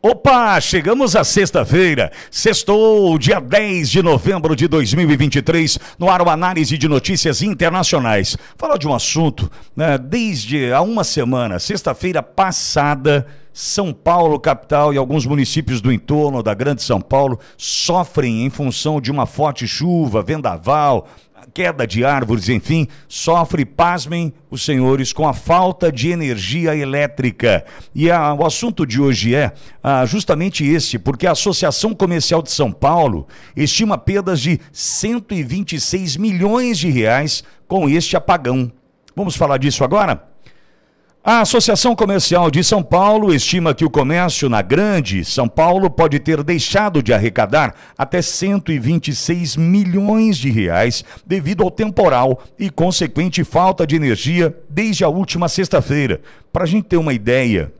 Opa, chegamos à sexta-feira, sextou, dia 10 de novembro de 2023, no ar o análise de notícias internacionais. Falar de um assunto, né, desde há uma semana, sexta-feira passada, São Paulo, capital, e alguns municípios do entorno da Grande São Paulo sofrem em função de uma forte chuva, vendaval, queda de árvores, enfim, sofre, pasmem os senhores, com a falta de energia elétrica. E a, o assunto de hoje é ah, justamente esse, porque a Associação Comercial de São Paulo estima perdas de 126 milhões de reais com este apagão. Vamos falar disso agora? A Associação Comercial de São Paulo estima que o comércio na Grande São Paulo pode ter deixado de arrecadar até 126 milhões de reais devido ao temporal e consequente falta de energia desde a última sexta-feira. Para a gente ter uma ideia,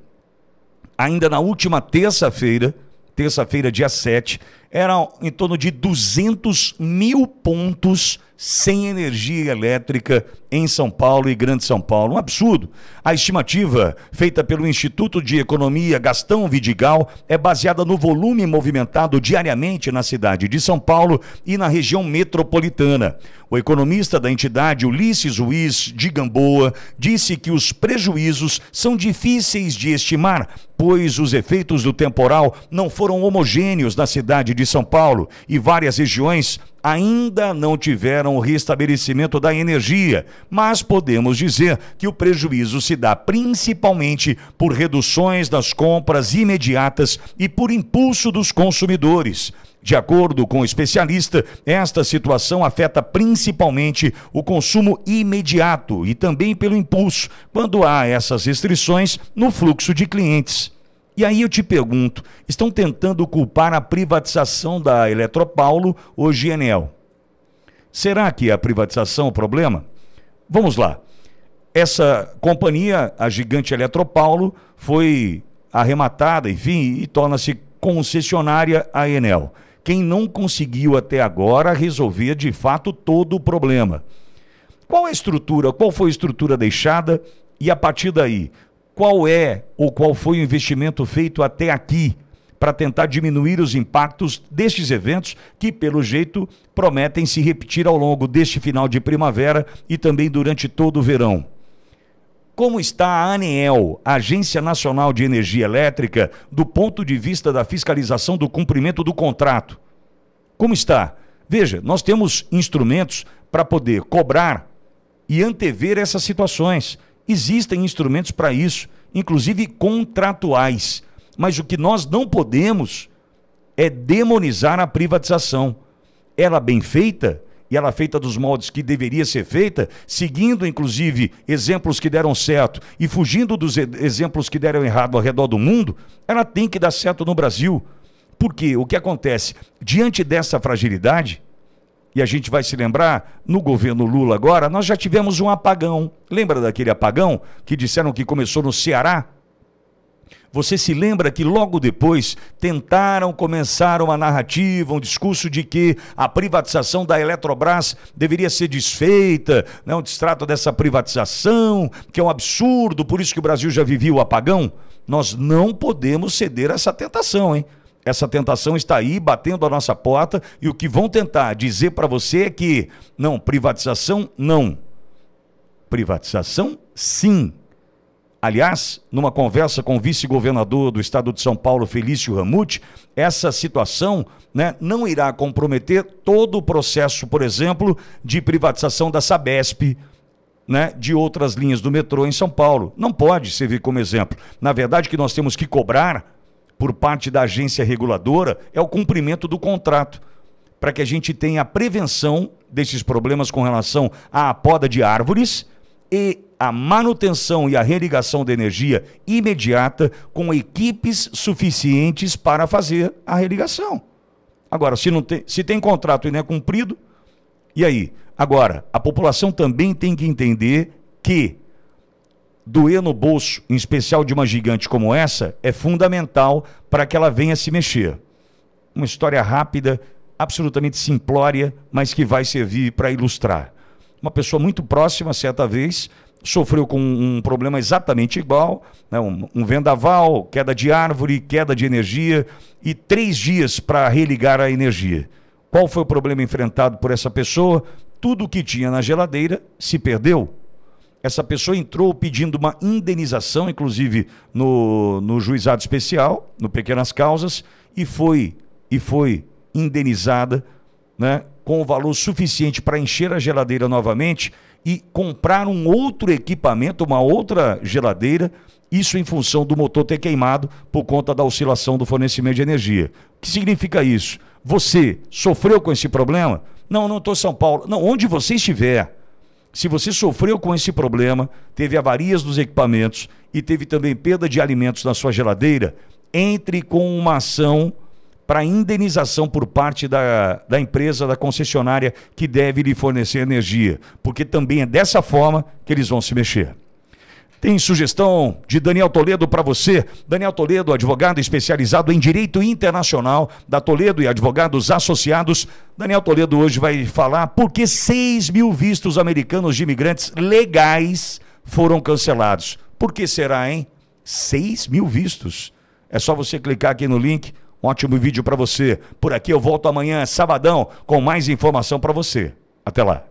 ainda na última terça-feira, terça-feira, dia 7, eram em torno de 200 mil pontos sem energia elétrica em São Paulo e Grande São Paulo. Um absurdo. A estimativa feita pelo Instituto de Economia Gastão Vidigal é baseada no volume movimentado diariamente na cidade de São Paulo e na região metropolitana. O economista da entidade, Ulisses Ruiz de Gamboa, disse que os prejuízos são difíceis de estimar, pois os efeitos do temporal não foram homogêneos na cidade de São Paulo e várias regiões ainda não tiveram o restabelecimento da energia, mas podemos dizer que o prejuízo se dá principalmente por reduções das compras imediatas e por impulso dos consumidores. De acordo com o especialista, esta situação afeta principalmente o consumo imediato e também pelo impulso, quando há essas restrições no fluxo de clientes. E aí eu te pergunto, estão tentando culpar a privatização da Eletropaulo ou Enel? Será que é a privatização é o problema? Vamos lá. Essa companhia, a gigante Eletropaulo, foi arrematada, enfim, e torna-se concessionária a Enel quem não conseguiu até agora resolver de fato todo o problema. Qual a estrutura, qual foi a estrutura deixada e a partir daí, qual é ou qual foi o investimento feito até aqui para tentar diminuir os impactos destes eventos que, pelo jeito, prometem se repetir ao longo deste final de primavera e também durante todo o verão? Como está a ANEEL, Agência Nacional de Energia Elétrica, do ponto de vista da fiscalização do cumprimento do contrato? Como está? Veja, nós temos instrumentos para poder cobrar e antever essas situações. Existem instrumentos para isso, inclusive contratuais. Mas o que nós não podemos é demonizar a privatização. Ela bem feita e ela é feita dos moldes que deveria ser feita, seguindo inclusive exemplos que deram certo e fugindo dos exemplos que deram errado ao redor do mundo, ela tem que dar certo no Brasil. Porque o que acontece? Diante dessa fragilidade, e a gente vai se lembrar, no governo Lula agora, nós já tivemos um apagão. Lembra daquele apagão que disseram que começou no Ceará? Você se lembra que logo depois tentaram começar uma narrativa, um discurso de que a privatização da Eletrobras deveria ser desfeita, né? um distrato dessa privatização, que é um absurdo, por isso que o Brasil já vivia o apagão? Nós não podemos ceder a essa tentação, hein? Essa tentação está aí batendo a nossa porta e o que vão tentar dizer para você é que não, privatização não. Privatização sim. Aliás, numa conversa com o vice-governador do estado de São Paulo, Felício Ramute, essa situação né, não irá comprometer todo o processo, por exemplo, de privatização da Sabesp, né, de outras linhas do metrô em São Paulo. Não pode servir como exemplo. Na verdade, o que nós temos que cobrar por parte da agência reguladora é o cumprimento do contrato, para que a gente tenha a prevenção desses problemas com relação à poda de árvores e a manutenção e a religação da energia imediata com equipes suficientes para fazer a religação. Agora, se, não tem, se tem contrato e não é cumprido, e aí? Agora, a população também tem que entender que doer no bolso, em especial de uma gigante como essa, é fundamental para que ela venha se mexer. Uma história rápida, absolutamente simplória, mas que vai servir para ilustrar. Uma pessoa muito próxima, certa vez, sofreu com um problema exatamente igual, né? um, um, vendaval, queda de árvore, queda de energia e três dias para religar a energia. Qual foi o problema enfrentado por essa pessoa? Tudo o que tinha na geladeira se perdeu. Essa pessoa entrou pedindo uma indenização, inclusive no, no juizado especial, no Pequenas Causas, e foi e foi indenizada, né, com o valor suficiente para encher a geladeira novamente e comprar um outro equipamento, uma outra geladeira, isso em função do motor ter queimado por conta da oscilação do fornecimento de energia. O que significa isso? Você sofreu com esse problema? Não, não estou em São Paulo. Não, onde você estiver. Se você sofreu com esse problema, teve avarias dos equipamentos e teve também perda de alimentos na sua geladeira, entre com uma ação para indenização por parte da, da empresa, da concessionária que deve lhe fornecer energia, porque também é dessa forma que eles vão se mexer. Tem sugestão de Daniel Toledo para você. Daniel Toledo, advogado especializado em direito internacional da Toledo e advogados associados. Daniel Toledo hoje vai falar por que 6 mil vistos americanos de imigrantes legais foram cancelados. Por que será, hein? 6 mil vistos. É só você clicar aqui no link um ótimo vídeo para você. Por aqui eu volto amanhã, sabadão, com mais informação para você. Até lá.